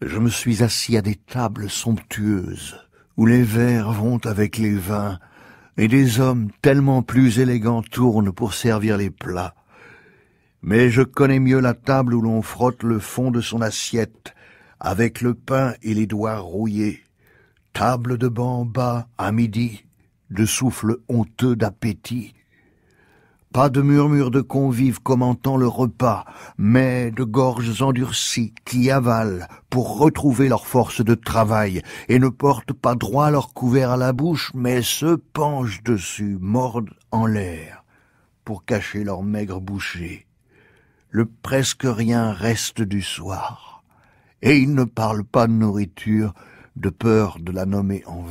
Je me suis assis à des tables somptueuses, où les verres vont avec les vins, et des hommes tellement plus élégants tournent pour servir les plats. Mais je connais mieux la table où l'on frotte le fond de son assiette, avec le pain et les doigts rouillés, table de ban bas à midi, de souffle honteux d'appétit, pas de murmure de convives commentant le repas, mais de gorges endurcies qui avalent pour retrouver leur force de travail et ne portent pas droit leur couvert à la bouche, mais se penchent dessus, mordent en l'air, pour cacher leur maigre bouchée. Le presque rien reste du soir, et ils ne parlent pas de nourriture, de peur de la nommer en